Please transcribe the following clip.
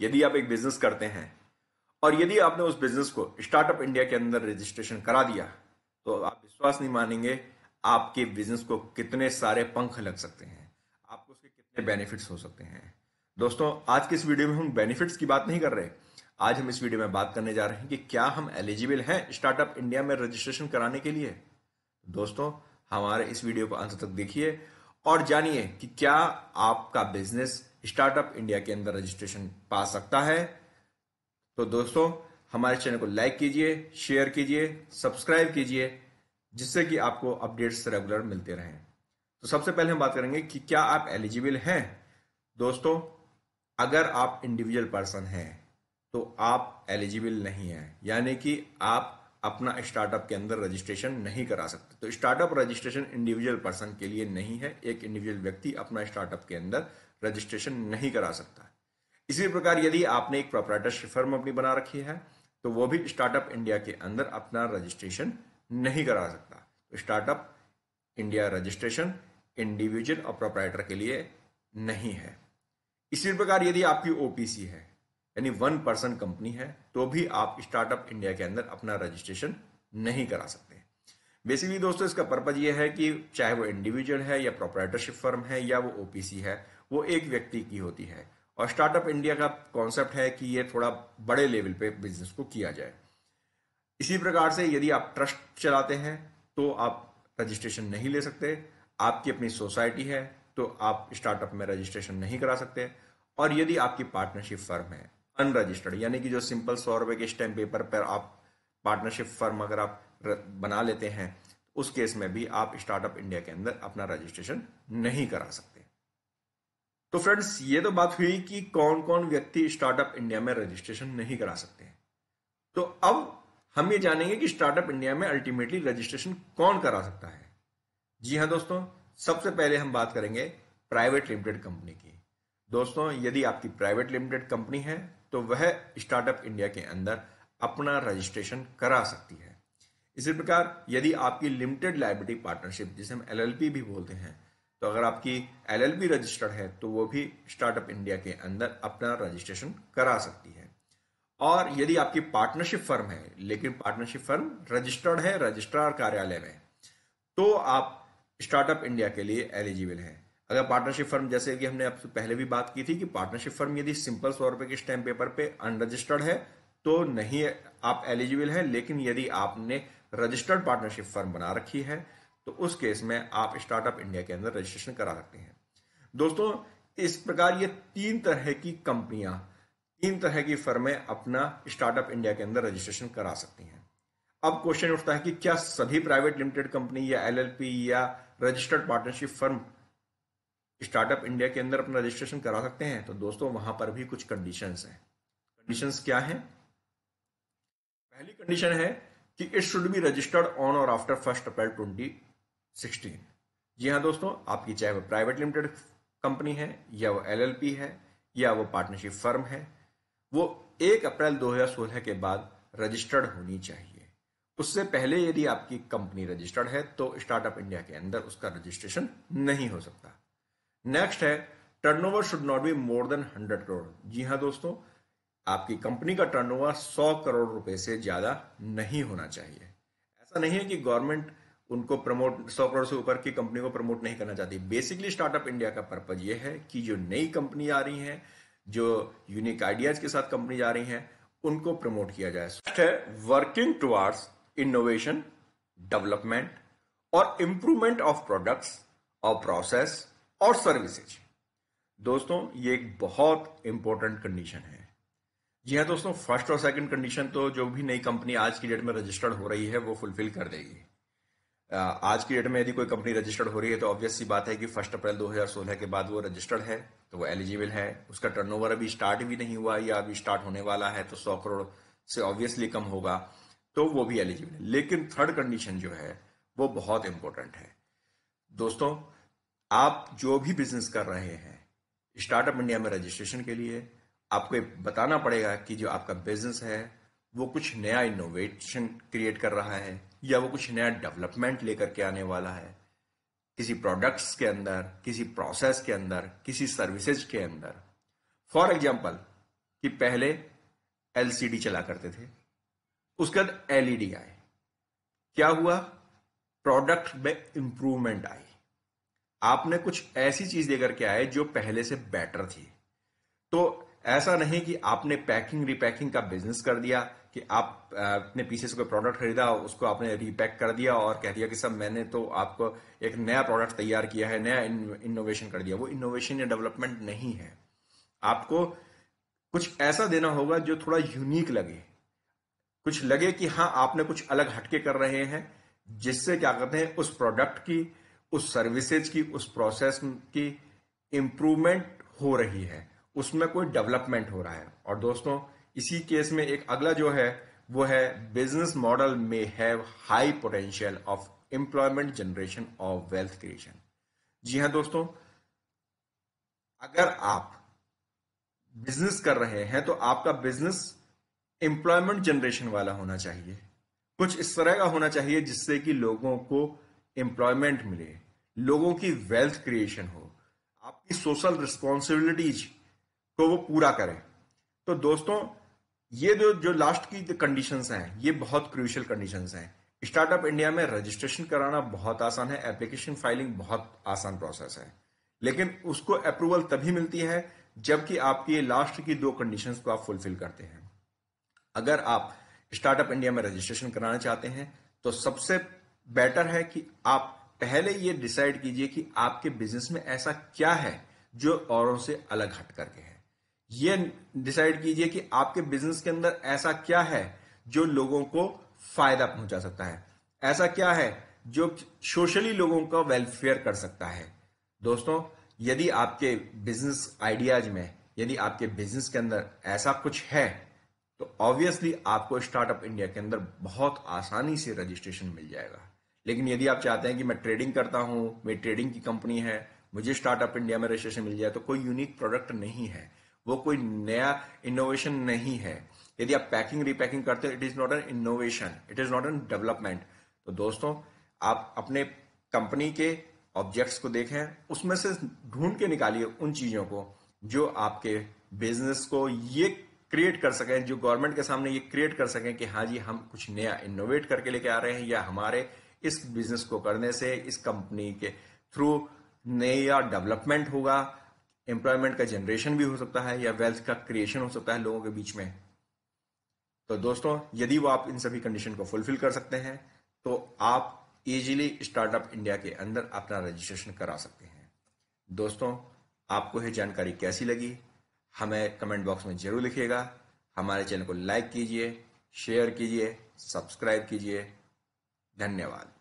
यदि आप एक बिजनेस करते हैं और यदि आपने उस बिजनेस को स्टार्टअप इंडिया के अंदर रजिस्ट्रेशन करा दिया तो आप विश्वास नहीं मानेंगे आपके बिजनेस को कितने सारे पंख लग सकते हैं आपको उसके कितने बेनिफिट्स हो सकते हैं दोस्तों आज के इस वीडियो में हम बेनिफिट्स की बात नहीं कर रहे आज हम इस वीडियो में बात करने जा रहे हैं कि क्या हम एलिजिबल हैं स्टार्टअप इंडिया में रजिस्ट्रेशन कराने के लिए दोस्तों हमारे इस वीडियो को अंत तक देखिए और जानिए कि क्या आपका बिजनेस स्टार्टअप इंडिया के अंदर रजिस्ट्रेशन पा सकता है तो दोस्तों हमारे चैनल को लाइक कीजिए शेयर कीजिए सब्सक्राइब कीजिए जिससे कि आपको अपडेट्स रेगुलर मिलते रहें तो सबसे पहले हम बात करेंगे कि क्या आप एलिजिबल हैं दोस्तों अगर आप इंडिविजुअल पर्सन हैं तो आप एलिजिबल नहीं हैं यानी कि आप अपना स्टार्टअप के अंदर रजिस्ट्रेशन नहीं करा सकते तो स्टार्टअप रजिस्ट्रेशन इंडिविजुअल पर्सन के लिए नहीं है एक इंडिविजुअल व्यक्ति अपना स्टार्टअप के अंदर रजिस्ट्रेशन नहीं करा सकता इसी प्रकार यदि आपने एक प्रोपराइटरशिप फर्म अपनी बना रखी है तो वो भी स्टार्टअप इंडिया के अंदर अपना रजिस्ट्रेशन नहीं करा सकता तो स्टार्टअप इंडिया रजिस्ट्रेशन इंडिविजुअल और प्रोपराइटर के लिए नहीं है इसी प्रकार यदि आपकी ओपीसी है यानी वन पर्सन कंपनी है तो भी आप स्टार्टअप इंडिया के अंदर अपना रजिस्ट्रेशन नहीं करा सकते बेसिकली दोस्तों इसका पर्पज यह है कि चाहे वो इंडिविजुअल है या प्रोपराइटरशिप फर्म है या वो ओपीसी है वो एक व्यक्ति की होती है और स्टार्टअप इंडिया का कॉन्सेप्ट है कि ये थोड़ा बड़े लेवल पे बिजनेस को किया जाए इसी प्रकार से यदि आप ट्रस्ट चलाते हैं तो आप रजिस्ट्रेशन नहीं ले सकते आपकी अपनी सोसाइटी है तो आप स्टार्टअप में रजिस्ट्रेशन नहीं करा सकते और यदि आपकी पार्टनरशिप फर्म है अनरजिस्टर्ड यानी कि जो सिंपल सौ रुपए के स्टैम्प पेपर पर आप पार्टनरशिप फर्म अगर आप बना लेते हैं उस केस में भी आप स्टार्टअप इंडिया के अंदर अपना रजिस्ट्रेशन नहीं करा सकते तो फ्रेंड्स ये तो बात हुई कि कौन कौन व्यक्ति स्टार्टअप इंडिया में रजिस्ट्रेशन नहीं करा सकते तो अब हम ये जानेंगे कि स्टार्टअप इंडिया में अल्टीमेटली रजिस्ट्रेशन कौन करा सकता है जी हाँ दोस्तों सबसे पहले हम बात करेंगे प्राइवेट लिमिटेड कंपनी की दोस्तों यदि आपकी प्राइवेट लिमिटेड कंपनी है तो वह स्टार्टअप इंडिया के अंदर अपना रजिस्ट्रेशन करा सकती है इसी प्रकार यदि आपकी लिमिटेड लाइब्रेटी पार्टनरशिप जिसे हम एल भी बोलते हैं तो अगर आपकी एलएलपी रजिस्टर्ड है तो वो भी स्टार्टअप इंडिया के अंदर अपना रजिस्ट्रेशन करा सकती है और यदि आपकी पार्टनरशिप फर्म है लेकिन पार्टनरशिप फर्म रजिस्टर्ड है रजिस्ट्रार कार्यालय में तो आप स्टार्टअप इंडिया के लिए एलिजिबल हैं अगर पार्टनरशिप फर्म जैसे कि हमने आपसे पहले भी बात की थी कि पार्टनरशिप फर्म यदि सिंपल सौ रुपए के स्टैम्प पेपर पे अनरजिस्टर्ड है तो नहीं आप एलिजिबल हैं लेकिन यदि आपने रजिस्टर्ड पार्टनरशिप फर्म बना रखी है तो उस केस में आप स्टार्टअप इंडिया के अंदर रजिस्ट्रेशन करा सकते हैं दोस्तों इस प्रकार ये तीन तरह की कंपनियां तीन तरह की फर्में अपना स्टार्टअप इंडिया के अंदर रजिस्ट्रेशन करा सकती हैं अब क्वेश्चन उठता है कि क्या सभी प्राइवेट लिमिटेड कंपनी या एलएलपी या registered partnership firm startup India के अंदर अपना रजिस्ट्रेशन करा सकते हैं तो दोस्तों वहां पर भी कुछ कंडीशंस हैं कंडीशंस क्या हैं पहली कंडीशन है कि it should be registered on और after first April twenty sixteen जी हाँ दोस्तों आपकी चाहे वो प्राइवेट लिमिटेड कंपनी है या वो एल है या वो पार्टनरशिप फर्म है वो एक अप्रैल सोलह के बाद रजिस्टर्ड होनी चाहिए उससे पहले यदि आपकी कंपनी रजिस्टर्ड है तो स्टार्टअप इंडिया के अंदर उसका रजिस्ट्रेशन नहीं हो सकता नेक्स्ट है turnover should not be more than hundred crore जी हाँ दोस्तों आपकी कंपनी का टर्नओवर सौ करोड़ रुपए से ज्यादा नहीं होना चाहिए ऐसा नहीं है कि गवर्नमेंट उनको प्रमोट सौ करोड़ से ऊपर की कंपनी को प्रमोट नहीं करना चाहती बेसिकली स्टार्टअप इंडिया का पर्पज यह है कि जो नई कंपनी आ रही है जो यूनिक आइडियाज के साथ कंपनी आ रही है उनको प्रमोट किया जाए है वर्किंग टुवार्ड्स इनोवेशन डेवलपमेंट और इंप्रूवमेंट ऑफ प्रोडक्ट्स और प्रोसेस और सर्विसेज दोस्तों ये एक बहुत इंपॉर्टेंट कंडीशन है जी हाँ दोस्तों फर्स्ट और सेकंड कंडीशन तो जो भी नई कंपनी आज की डेट में रजिस्टर्ड हो रही है वो फुलफिल कर देगी आज की डेट में यदि कोई कंपनी रजिस्टर्ड हो रही है तो ऑब्वियस सी बात है कि फर्स्ट अप्रैल 2016 के बाद वो रजिस्टर्ड है तो वो एलिजिबल है उसका टर्नओवर अभी स्टार्ट भी नहीं हुआ या अभी स्टार्ट होने वाला है तो सौ करोड़ से ऑब्वियसली कम होगा तो वो भी एलिजिबल है लेकिन थर्ड कंडीशन जो है वो बहुत इंपॉर्टेंट है दोस्तों आप जो भी बिजनेस कर रहे हैं स्टार्टअप इंडिया में रजिस्ट्रेशन के लिए आपको बताना पड़ेगा कि जो आपका बिजनेस है वो कुछ नया इनोवेशन क्रिएट कर रहा है या वो कुछ नया डेवलपमेंट लेकर के आने वाला है किसी प्रोडक्ट्स के अंदर किसी प्रोसेस के अंदर किसी सर्विसेज के अंदर फॉर एग्जाम्पल कि पहले एल चला करते थे उसके बाद एलईडी e आए क्या हुआ प्रोडक्ट में इंप्रूवमेंट आई आपने कुछ ऐसी चीज लेकर के आए जो पहले से बेटर थी तो ऐसा नहीं कि आपने पैकिंग रिपैकिंग का बिजनेस कर दिया कि आप अपने पीछे से कोई प्रोडक्ट खरीदा उसको आपने रिपैक कर दिया और कह दिया कि सब मैंने तो आपको एक नया प्रोडक्ट तैयार किया है नया इनोवेशन कर दिया वो इनोवेशन या डेवलपमेंट नहीं है आपको कुछ ऐसा देना होगा जो थोड़ा यूनिक लगे कुछ लगे कि हाँ आपने कुछ अलग हटके कर रहे हैं जिससे क्या कहते हैं उस प्रोडक्ट की उस सर्विसेज की उस प्रोसेस की इम्प्रूवमेंट हो रही है उसमें कोई डेवलपमेंट हो रहा है और दोस्तों इसी केस में एक अगला जो है वो है बिजनेस मॉडल में have high potential of employment generation और वेल्थ क्रिएशन जी हाँ दोस्तों अगर आप बिजनेस कर रहे हैं तो आपका बिजनेस एम्प्लॉयमेंट जनरेशन वाला होना चाहिए कुछ इस तरह का होना चाहिए जिससे कि लोगों को एम्प्लॉयमेंट मिले लोगों की वेल्थ क्रिएशन हो आपकी सोशल रिस्पॉन्सिबिलिटीज को वो पूरा करें तो दोस्तों ये जो जो लास्ट की कंडीशन हैं ये बहुत क्रूशल कंडीशन हैं स्टार्टअप इंडिया में रजिस्ट्रेशन कराना बहुत आसान है एप्लीकेशन फाइलिंग बहुत आसान प्रोसेस है लेकिन उसको अप्रूवल तभी मिलती है जबकि आपकी ये लास्ट की दो कंडीशन को आप फुलफिल करते हैं अगर आप स्टार्टअप इंडिया में रजिस्ट्रेशन कराना चाहते हैं तो सबसे बेटर है कि आप पहले ये डिसाइड कीजिए कि आपके बिजनेस में ऐसा क्या है जो औरों से अलग हट करके है ये डिसाइड कीजिए कि आपके बिजनेस के अंदर ऐसा क्या है जो लोगों को फायदा पहुंचा सकता है ऐसा क्या है जो सोशली लोगों का वेलफेयर कर सकता है दोस्तों यदि आपके बिजनेस आइडियाज में यदि आपके बिजनेस के अंदर ऐसा कुछ है तो ऑब्वियसली आपको स्टार्टअप इंडिया के अंदर बहुत आसानी से रजिस्ट्रेशन मिल जाएगा लेकिन यदि आप चाहते हैं कि मैं ट्रेडिंग करता हूं मेरी ट्रेडिंग की कंपनी है मुझे स्टार्टअप इंडिया में रजिस्ट्रेशन मिल जाए तो कोई यूनिक प्रोडक्ट नहीं है वो कोई नया इनोवेशन नहीं है यदि आप पैकिंग रीपैकिंग करते हो it is not an innovation it is not an development तो दोस्तों आप अपने कंपनी के ऑब्जेक्ट्स को देखें उसमें से ढूंढ के निकालिए उन चीजों को जो आपके बिजनेस को ये क्रिएट कर सकें जो गवर्नमेंट के सामने ये क्रिएट कर सकें कि हाँ जी हम कुछ नया इनोवेट करके लेके आ रहे हैं या हमारे इस बिजनेस को करने से इस कंपनी के थ्रू नया डेवलपमेंट होगा एम्प्लॉयमेंट का जनरेशन भी हो सकता है या वेल्थ का क्रिएशन हो सकता है लोगों के बीच में तो दोस्तों यदि वो आप इन सभी कंडीशन को फुलफिल कर सकते हैं तो आप इजीली स्टार्टअप इंडिया के अंदर अपना रजिस्ट्रेशन करा सकते हैं दोस्तों आपको यह जानकारी कैसी लगी हमें कमेंट बॉक्स में जरूर लिखिएगा हमारे चैनल को लाइक कीजिए शेयर कीजिए सब्सक्राइब कीजिए धन्यवाद